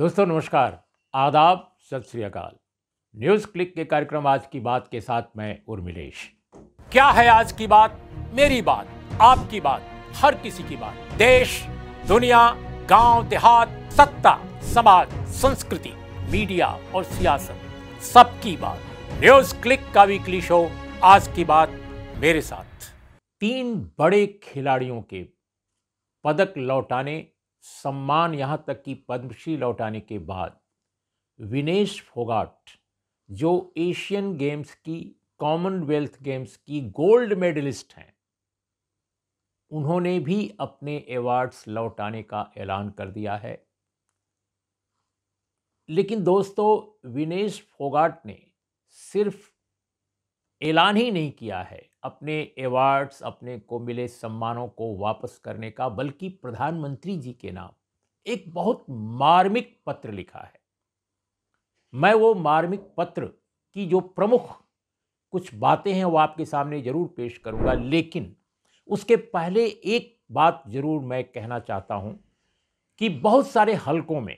दोस्तों नमस्कार आदाब सत श्री अकाल न्यूज़ क्लिक के कार्यक्रम आज की बात के साथ मैं उर्मिलेश क्या है आज की बात मेरी बात आपकी बात हर किसी की बात देश दुनिया गांव देहात सत्ता समाज संस्कृति मीडिया और सियासत सबकी बात न्यूज क्लिक का वीकली शो आज की बात मेरे साथ तीन बड़े खिलाड़ियों के पदक लौटाने सम्मान यहाँ तक कि पद्मश्री लौटाने के बाद विनेश फोगाट जो एशियन गेम्स की कॉमनवेल्थ गेम्स की गोल्ड मेडलिस्ट हैं उन्होंने भी अपने अवार्ड्स लौटाने का ऐलान कर दिया है लेकिन दोस्तों विनेश फोगाट ने सिर्फ ऐलान ही नहीं किया है अपने अवार्ड्स अपने को मिले सम्मानों को वापस करने का बल्कि प्रधानमंत्री जी के नाम एक बहुत मार्मिक पत्र लिखा है मैं वो मार्मिक पत्र की जो प्रमुख कुछ बातें हैं वो आपके सामने जरूर पेश करूंगा लेकिन उसके पहले एक बात जरूर मैं कहना चाहता हूं कि बहुत सारे हलकों में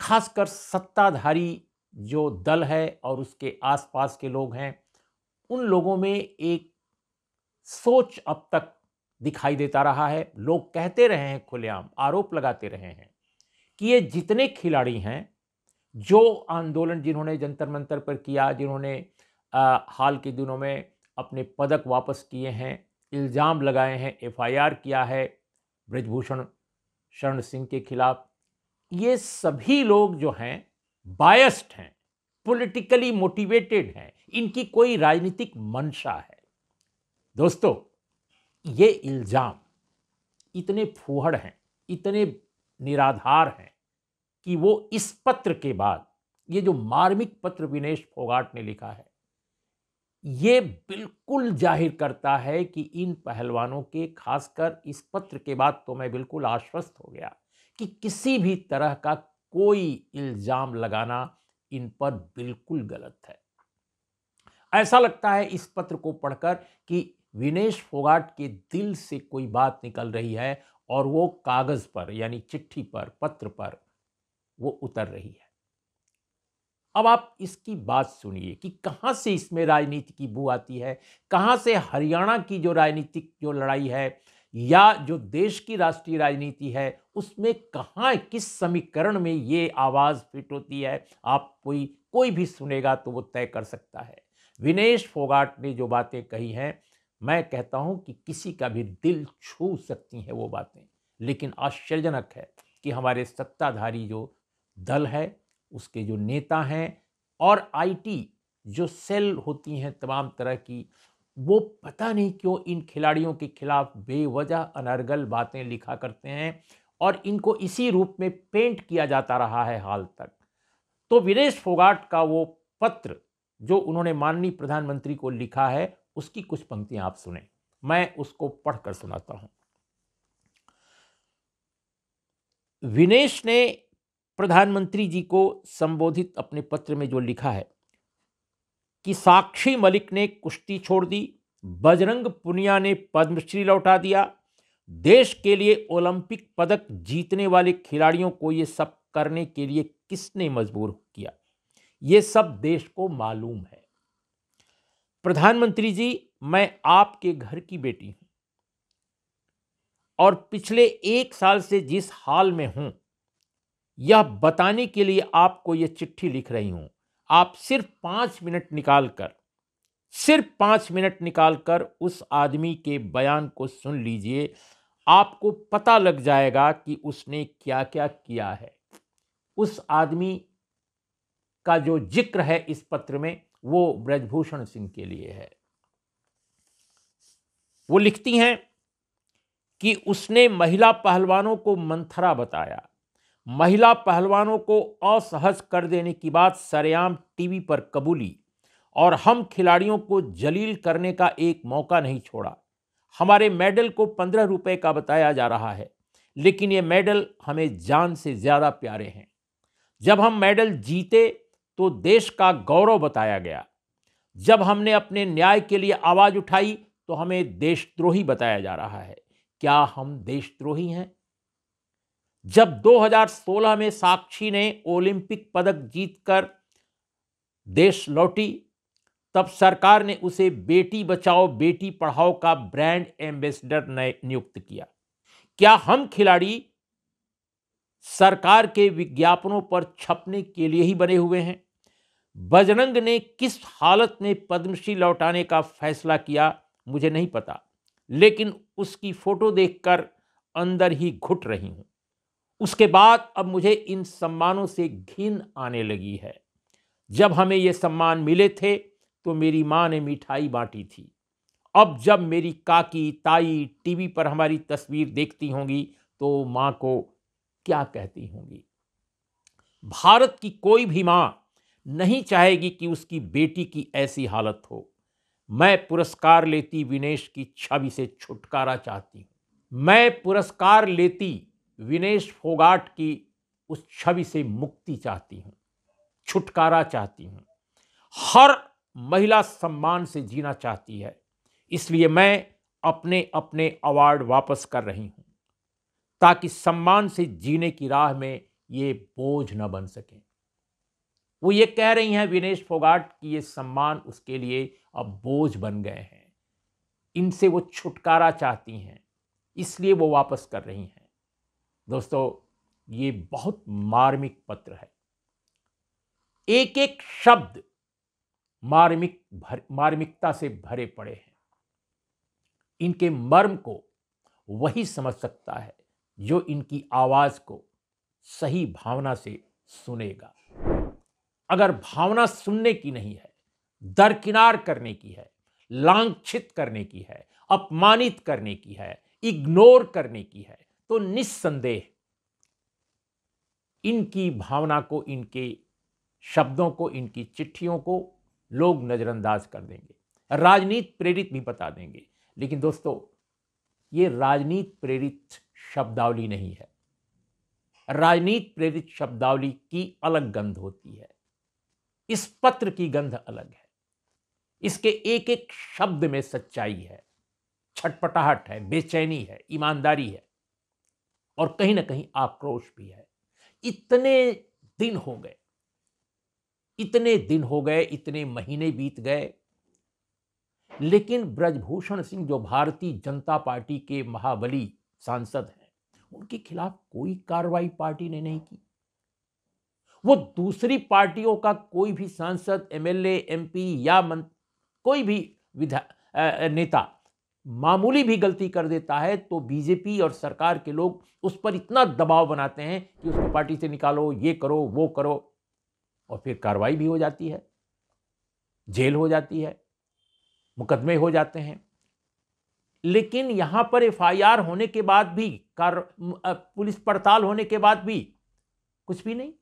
खासकर सत्ताधारी जो दल है और उसके आसपास के लोग हैं उन लोगों में एक सोच अब तक दिखाई देता रहा है लोग कहते रहे हैं खुलेआम आरोप लगाते रहे हैं कि ये जितने खिलाड़ी हैं जो आंदोलन जिन्होंने जंतर मंतर पर किया जिन्होंने आ, हाल के दिनों में अपने पदक वापस किए हैं इल्ज़ाम लगाए हैं एफआईआर किया है ब्रजभूषण शरण सिंह के खिलाफ ये सभी लोग जो हैं बायस्ड हैं पॉलिटिकली मोटिवेटेड हैं इनकी कोई राजनीतिक मंशा है दोस्तों ये इल्ज़ाम इतने फूहड़ हैं इतने निराधार हैं कि वो इस पत्र के बाद ये जो मार्मिक पत्र विनेश फोगाट ने लिखा है ये बिल्कुल जाहिर करता है कि इन पहलवानों के खासकर इस पत्र के बाद तो मैं बिल्कुल आश्वस्त हो गया कि किसी भी तरह का कोई इल्ज़ाम लगाना इन पर बिल्कुल गलत है ऐसा लगता है इस पत्र को पढ़कर कि विनेश फोगाट के दिल से कोई बात निकल रही है और वो कागज़ पर यानी चिट्ठी पर पत्र पर वो उतर रही है अब आप इसकी बात सुनिए कि कहाँ से इसमें राजनीति की बू आती है कहाँ से हरियाणा की जो राजनीतिक जो लड़ाई है या जो देश की राष्ट्रीय राजनीति है उसमें कहाँ किस समीकरण में ये आवाज़ फिट होती है आप कोई कोई भी सुनेगा तो वो तय कर सकता है विनेश फोगाट ने जो बातें कही हैं मैं कहता हूँ कि किसी का भी दिल छू सकती हैं वो बातें लेकिन आश्चर्यजनक है कि हमारे सत्ताधारी जो दल है उसके जो नेता हैं और आईटी जो सेल होती हैं तमाम तरह की वो पता नहीं क्यों इन खिलाड़ियों के खिलाफ बेवजह अनर्गल बातें लिखा करते हैं और इनको इसी रूप में पेंट किया जाता रहा है हाल तक तो वीरेश फोगाट का वो पत्र जो उन्होंने माननीय प्रधानमंत्री को लिखा है उसकी कुछ पंक्तियां आप सुने मैं उसको पढ़कर सुनाता हूं विनेश ने प्रधानमंत्री जी को संबोधित अपने पत्र में जो लिखा है कि साक्षी मलिक ने कुश्ती छोड़ दी बजरंग पुनिया ने पद्मश्री लौटा दिया देश के लिए ओलंपिक पदक जीतने वाले खिलाड़ियों को ये सब करने के लिए किसने मजबूर किया ये सब देश को मालूम है प्रधानमंत्री जी मैं आपके घर की बेटी हूं और पिछले एक साल से जिस हाल में हूं यह बताने के लिए आपको यह चिट्ठी लिख रही हूं आप सिर्फ पाँच मिनट निकाल कर सिर्फ पाँच मिनट निकाल कर उस आदमी के बयान को सुन लीजिए आपको पता लग जाएगा कि उसने क्या क्या किया है उस आदमी का जो जिक्र है इस पत्र में वो ब्रजभूषण सिंह के लिए है वो लिखती हैं कि उसने महिला पहलवानों को मंथरा बताया महिला पहलवानों को असहज कर देने की बात सरेआम टीवी पर कबूली और हम खिलाड़ियों को जलील करने का एक मौका नहीं छोड़ा हमारे मेडल को पंद्रह रुपये का बताया जा रहा है लेकिन ये मेडल हमें जान से ज़्यादा प्यारे हैं जब हम मेडल जीते तो देश का गौरव बताया गया जब हमने अपने न्याय के लिए आवाज़ उठाई तो हमें देशद्रोही बताया जा रहा है क्या हम देशद्रोही हैं जब 2016 में साक्षी ने ओलंपिक पदक जीतकर देश लौटी तब सरकार ने उसे बेटी बचाओ बेटी पढ़ाओ का ब्रांड एम्बेसडर नियुक्त किया क्या हम खिलाड़ी सरकार के विज्ञापनों पर छपने के लिए ही बने हुए हैं बजरंग ने किस हालत में पद्मश्री लौटाने का फैसला किया मुझे नहीं पता लेकिन उसकी फोटो देखकर अंदर ही घुट रही हूं उसके बाद अब मुझे इन सम्मानों से घिन आने लगी है जब हमें ये सम्मान मिले थे तो मेरी माँ ने मिठाई बांटी थी अब जब मेरी काकी ताई टीवी पर हमारी तस्वीर देखती होंगी तो माँ को क्या कहती होंगी भारत की कोई भी माँ नहीं चाहेगी कि उसकी बेटी की ऐसी हालत हो मैं पुरस्कार लेती विनेश की छवि से छुटकारा चाहती हूँ मैं पुरस्कार लेती विनेश फोगाट की उस छवि से मुक्ति चाहती हूँ छुटकारा चाहती हूँ हर महिला सम्मान से जीना चाहती है इसलिए मैं अपने अपने अवार्ड वापस कर रही हूँ ताकि सम्मान से जीने की राह में ये बोझ न बन सके वो ये कह रही हैं विनेश फोगाट कि ये सम्मान उसके लिए अब बोझ बन गए हैं इनसे वो छुटकारा चाहती हैं इसलिए वो वापस कर रही हैं दोस्तों ये बहुत मार्मिक पत्र है एक एक शब्द मार्मिक भर मार्मिकता से भरे पड़े हैं इनके मर्म को वही समझ सकता है जो इनकी आवाज़ को सही भावना से सुनेगा अगर भावना सुनने की नहीं है दरकिनार करने की है लांछित करने की है अपमानित करने की है इग्नोर करने की है तो निस्संदेह इनकी भावना को इनके शब्दों को इनकी चिट्ठियों को लोग नज़रअंदाज कर देंगे राजनीति प्रेरित भी बता देंगे लेकिन दोस्तों ये राजनीति प्रेरित शब्दावली नहीं है राजनीति प्रेरित शब्दावली की अलग गंध होती है इस पत्र की गंध अलग है इसके एक एक शब्द में सच्चाई है छटपटाहट है बेचैनी है ईमानदारी है और कहीं ना कहीं आक्रोश भी है इतने दिन हो गए इतने दिन हो गए इतने महीने बीत गए लेकिन ब्रजभूषण सिंह जो भारतीय जनता पार्टी के महाबली सांसद हैं उनके खिलाफ कोई कार्रवाई पार्टी ने नहीं की वो दूसरी पार्टियों का कोई भी सांसद एमएलए एमपी या मंत्री कोई भी विधा नेता मामूली भी गलती कर देता है तो बीजेपी और सरकार के लोग उस पर इतना दबाव बनाते हैं कि उसको पार्टी से निकालो ये करो वो करो और फिर कार्रवाई भी हो जाती है जेल हो जाती है मुकदमे हो जाते हैं लेकिन यहाँ पर एफ होने के बाद भी कार पुलिस पड़ताल होने के बाद भी कुछ भी नहीं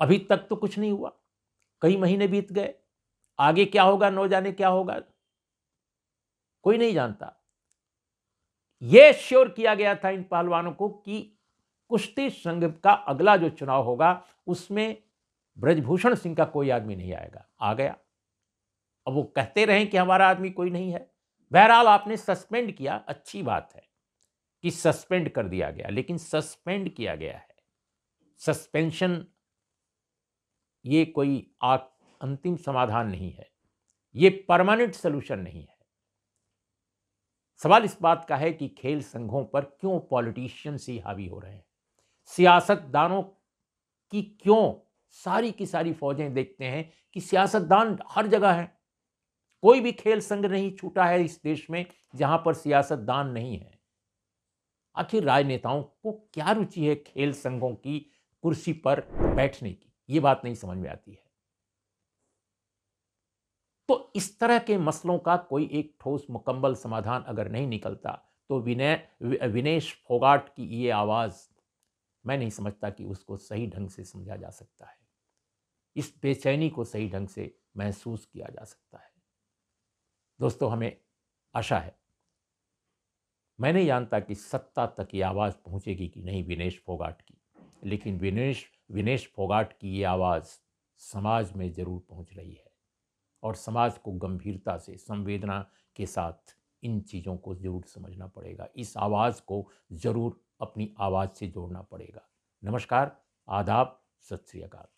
अभी तक तो कुछ नहीं हुआ कई महीने बीत गए आगे क्या होगा नौ जाने क्या होगा कोई नहीं जानता यह श्योर किया गया था इन पहलवानों को कि कुश्ती संघ का अगला जो चुनाव होगा उसमें ब्रजभूषण सिंह का कोई आदमी नहीं आएगा आ गया अब वो कहते रहे कि हमारा आदमी कोई नहीं है बहरहाल आपने सस्पेंड किया अच्छी बात है कि सस्पेंड कर दिया गया लेकिन सस्पेंड किया गया है सस्पेंशन ये कोई अंतिम समाधान नहीं है ये परमानेंट सोल्यूशन नहीं है सवाल इस बात का है कि खेल संघों पर क्यों पॉलिटिशियंस ही हावी हो रहे हैं सियासतदानों की क्यों सारी की सारी फौजें देखते हैं कि सियासतदान हर जगह है कोई भी खेल संघ नहीं छूटा है इस देश में जहां पर सियासतदान नहीं है आखिर राजनेताओं को क्या रुचि है खेल संघों की कुर्सी पर बैठने की ये बात नहीं समझ में आती है तो इस तरह के मसलों का कोई एक ठोस मुकम्मल समाधान अगर नहीं निकलता तो विनय विनेश फोगाट की ये आवाज़ मैं नहीं समझता कि उसको सही ढंग से समझा जा सकता है इस बेचैनी को सही ढंग से महसूस किया जा सकता है दोस्तों हमें आशा है मैं नहीं जानता कि सत्ता तक ये आवाज़ पहुंचेगी कि नहीं विनेश फोगाट की लेकिन विनेश विनेश फोगाट की ये आवाज़ समाज में ज़रूर पहुंच रही है और समाज को गंभीरता से संवेदना के साथ इन चीज़ों को ज़रूर समझना पड़ेगा इस आवाज़ को ज़रूर अपनी आवाज़ से जोड़ना पड़ेगा नमस्कार आदाब सत श्री अकाल